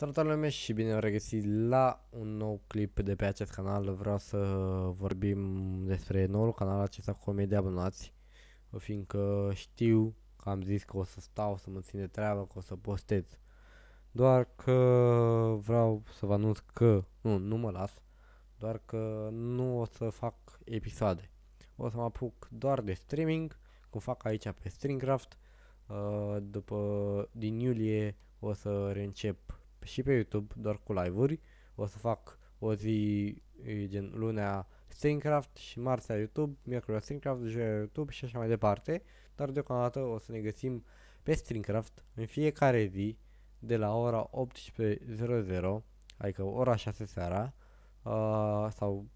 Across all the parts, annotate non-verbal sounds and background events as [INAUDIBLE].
Salutare lume și bine am regăsit la un nou clip de pe acest canal. Vreau să vorbim despre noul canal acesta cu 1000 de abonați, fiindcă știu că am zis că o să stau, să mă țin de treabă, că o să postez. Doar că vreau să vă anunț că, nu, nu mă las, doar că nu o să fac episoade. O să mă apuc doar de streaming, cum fac aici pe Stringcraft. Uh, după, din iulie o să reîncep și pe YouTube, doar cu live-uri. O să fac o zi gen lunea Streamcraft și marțea YouTube, miercurea Streamcraft, joia YouTube și așa mai departe. Dar deocamdată o să ne găsim pe Streamcraft în fiecare zi de la ora 18.00, adică ora 6 seara, uh, sau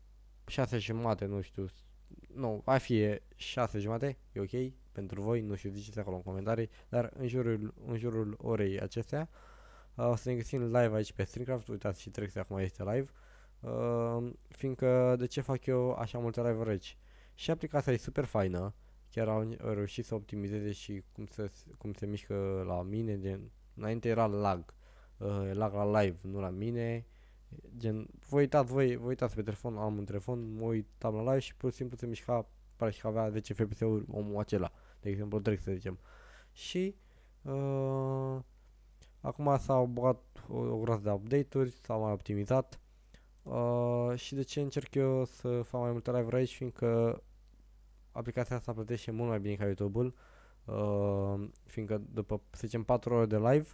6 jumate, nu știu, nu, va fi 6 jumate, e ok, pentru voi, nu știu, ziceți acolo în comentarii, dar în jurul, în jurul orei acestea, uh, Ah, o să ne găsim live aici pe Streamcraft, uitați și trec acum este live. Uh, fiindcă de ce fac eu așa multe live reci? Și aplicația e super faină, chiar au, reușit să optimizeze și cum se, cum se mișcă la mine, gen, înainte era lag, uh, lag la live, nu la mine, gen, voi uitați, voi, voi uitați pe telefon, am un telefon, mă uitam la live și pur și simplu se mișca, pare că avea 10 FPS-uri omul acela, de exemplu trec să zicem. Și uh, Acum s-au băgat o, o groază de update-uri, s-au mai optimizat. Uh, și de ce încerc eu să fac mai multe live-uri aici, fiindcă aplicația asta plătește mult mai bine ca YouTube-ul, uh, fiindcă după, să zicem, 4 ore de live,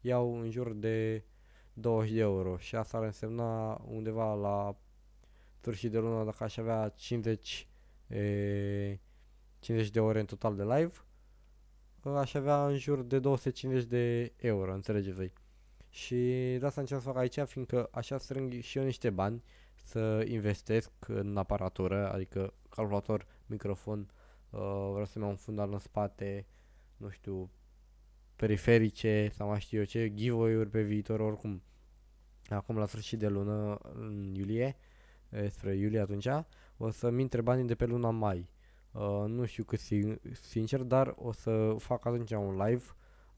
iau în jur de 20 de euro și asta ar însemna undeva la sfârșit de lună dacă aș avea 50, e, 50 de ore în total de live, aș avea în jur de 250 de euro, înțelegeți voi. Și de asta încerc să fac aici, fiindcă așa strâng și eu niște bani să investesc în aparatură, adică calculator, microfon, uh, vreau să-mi iau un fundal în spate, nu știu, periferice sau mai știu eu ce, giveaway-uri pe viitor, oricum. Acum la sfârșit de lună, în iulie, spre iulie atunci, o să-mi intre banii de pe luna mai. Uh, nu știu cât sincer, dar o să fac atunci un live,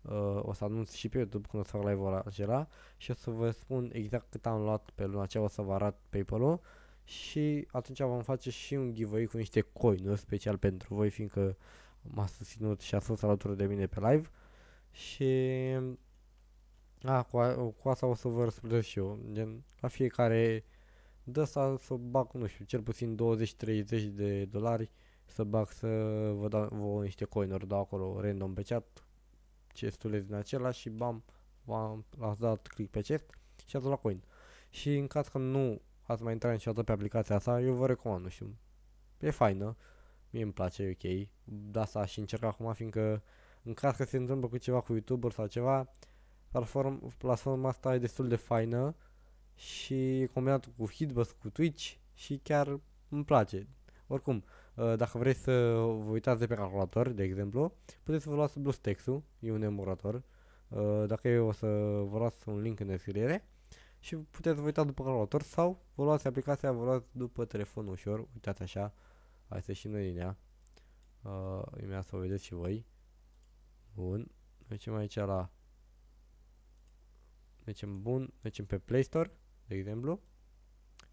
uh, o să anunț și pe YouTube când o să fac live-ul acela și o să vă spun exact cât am luat pe luna aceea, o să vă arat PayPal-ul și atunci vom face și un giveaway cu niște coin special pentru voi, fiindcă m-a susținut și a fost alături de mine pe live și a, cu, a, cu asta o să vă răspundesc și eu, gen, la fiecare de asta să bag, nu știu, cel puțin 20-30 de dolari să bag să vă dau vouă niște coinuri, dau acolo random pe chat, chestule din acela și bam, v-am dat click pe chest și ați luat coin. Și în caz că nu ați mai intrat niciodată pe aplicația asta, eu vă recomand, nu știu, e faină, mie îmi place, e ok, da asta și încerc acum, fiindcă în caz că se întâmplă cu ceva cu youtuber sau ceva, platform, platforma asta e destul de faină și combinat cu Hitbus, cu Twitch și chiar îmi place. Oricum, Eh, dacă vreți să vă uitați de pe calculator, de exemplu, puteți să vă luați BlueStacks-ul, e un emulator. Eh, dacă eu o să vă luați un link în descriere și puteți să vă uitați după calculator sau vă luați aplicația, vă luați după telefon ușor, uitați așa, hai să și noi din ea. Uh, imediat să o vedeți și voi. Bun, mergem aici la mergem bun, mergem pe Play Store, de exemplu.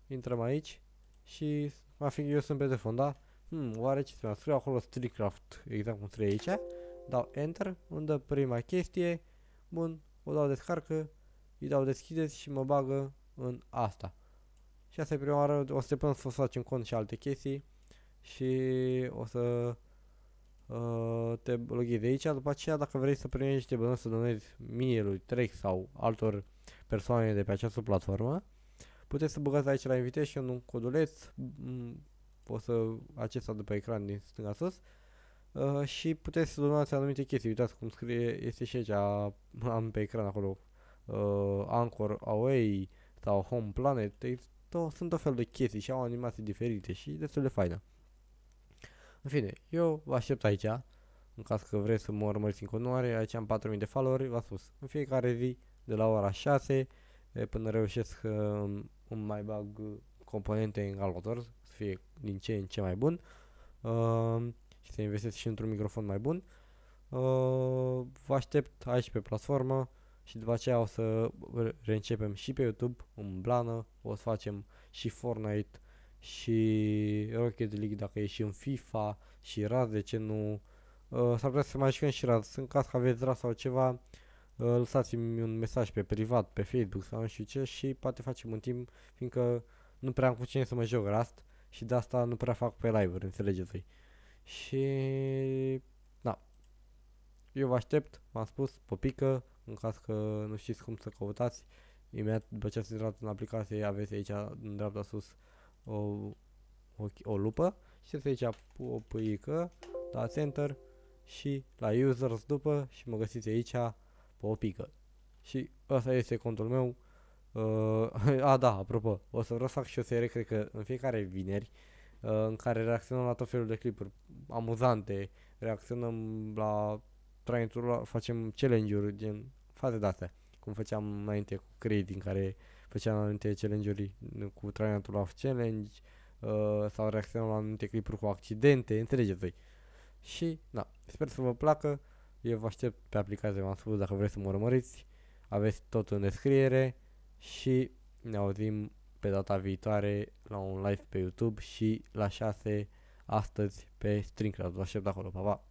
Intrăm aici și va fi eu sunt pe telefon, da? Hmm, oare ce se scriu acolo Streetcraft, exact cum scrie aici. Dau Enter, unde prima chestie. Bun, o dau descarcă, îi dau deschideți și mă bagă în asta. Și asta e prima oară, o să te pun să facem cont și alte chestii și o să uh, te loghezi aici. După aceea, dacă vrei să primești niște bani să donezi mie lui Trek sau altor persoane de pe această platformă, puteți să băgați aici la invitation un coduleț, poți să acesta de pe ecran din stânga sus. Uh, și puteți să donați anumite chestii. Uitați cum scrie, este și aici, am pe ecran acolo, uh, Anchor Away sau Home Planet. Deci, to- sunt tot fel de chestii și au animații diferite și destul de faină. În fine, eu vă aștept aici, în caz că vreți să mă urmăriți în continuare, aici am 4000 de followeri, v-am spus, în fiecare zi, de la ora 6, până reușesc să uh, îmi mai bag componente în galvator, să fie din ce în ce mai bun uh, și să investesc și într-un microfon mai bun. Uh, vă aștept aici pe platformă și după aceea o să reîncepem și pe YouTube în blană, o să facem și Fortnite și Rocket League dacă e și în FIFA și Raz, de ce nu? Uh, s-ar putea să mai jucăm și Raz. În caz că aveți Raz sau ceva, uh, lăsați-mi un mesaj pe privat, pe Facebook sau nu știu ce și poate facem un timp, fiindcă nu prea am cu cine să mă joc Rust și de asta nu prea fac pe live-uri, înțelegeți voi. Și... Da. Eu vă aștept, m-am spus, popică, în caz că nu știți cum să căutați. Imediat după ce ați intrat în aplicație, aveți aici, în dreapta sus, o, o, o lupă. Și aici o pâică, da center și la users după și mă găsiți aici pe o pică. Și asta este contul meu. Uh, [LAUGHS] a, da, apropo, o să vreau să fac și o serie, cred că în fiecare vineri, uh, în care reacționăm la tot felul de clipuri amuzante, reacționăm la trainturul, facem challenge-uri, gen faze de-astea, cum făceam înainte cu Creed, în care făceam anumite challenge-uri cu Train to Challenge, uh, sau reacționăm la anumite clipuri cu accidente, înțelegeți voi. Și, da, sper să vă placă, eu vă aștept pe aplicație, v-am spus, dacă vreți să mă urmăriți, aveți tot în descriere, și ne auzim pe data viitoare la un live pe YouTube și la 6 astăzi pe StreamCloud. Vă aștept acolo. Pa, pa!